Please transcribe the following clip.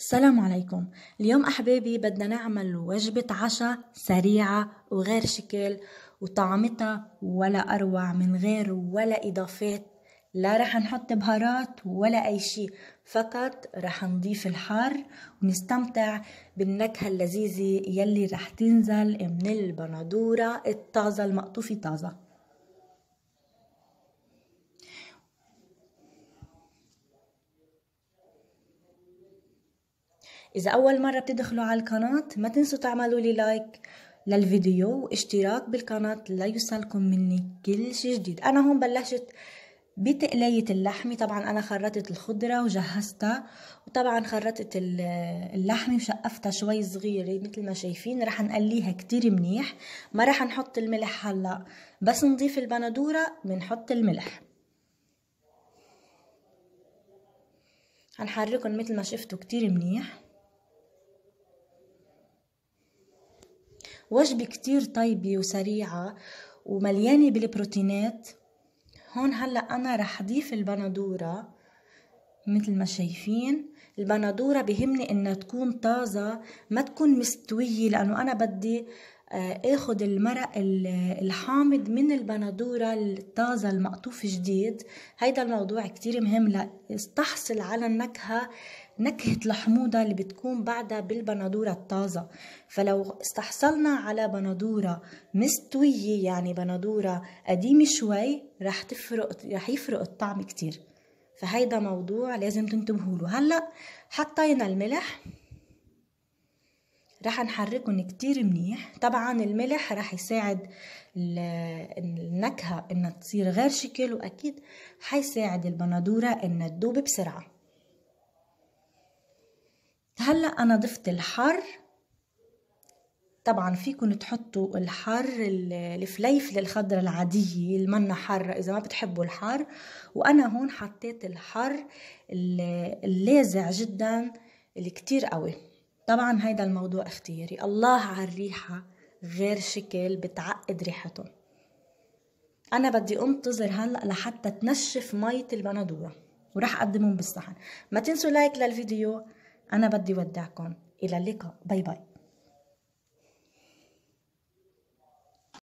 السلام عليكم اليوم أحبابي بدنا نعمل وجبة عشاء سريعة وغير شكل وطعمتها ولا أروع من غير ولا إضافات لا رح نحط بهارات ولا أي شيء فقط رح نضيف الحار ونستمتع بالنكهة اللذيذة يلي رح تنزل من البندورة الطازة المقطوفة طازة إذا أول مرة بتدخلوا على القناة ما تنسوا تعملوا لي لايك للفيديو واشتراك بالقناة ليوصلكم مني كل شي جديد أنا هون بلشت بتقلية اللحمة طبعا أنا خرطت الخضرة وجهزتها وطبعا خرطت اللحمة وشقفتها شوي صغيرة مثل ما شايفين رح نقليها كتير منيح ما رح نحط الملح هلأ بس نضيف البندورة بنحط الملح هنحركن مثل ما شفتوا كتير منيح وجبة كتير طيبة وسريعة ومليانة بالبروتينات هون هلأ أنا رح أضيف البندورة مثل ما شايفين البندورة بهمني إنها تكون طازة ما تكون مستوية لأنه أنا بدي آه، اخد المرق الحامض من البندوره الطازه المقطوف جديد هيدا الموضوع كتير مهم لتحصل على النكهه نكهة الحموضة اللي بتكون بعدها بالبندورة الطازة فلو استحصلنا على بندورة مستوية يعني بندورة قديمة شوي رح تفرق رح يفرق الطعم كتير فهيدا موضوع لازم تنتبهوا له هلا حطينا الملح رح نحركهم كتير منيح طبعا الملح رح يساعد النكهة انها تصير غير شكل واكيد حيساعد البندورة انها تدوب بسرعة هلا انا ضفت الحر طبعا فيكن تحطوا الحر الفليفلة للخضرة العادية المنة حارة إذا ما بتحبوا الحر وأنا هون حطيت الحر اللاذع جدا اللي كتير قوي طبعا هيدا الموضوع اختياري الله على الريحة غير شكل بتعقد ريحتهم أنا بدي أنتظر هلأ لحتى تنشف مية البندورة ورح أقدمهم بالصحن ما تنسوا لايك للفيديو أنا بدي ودعكم إلى اللقاء باي باي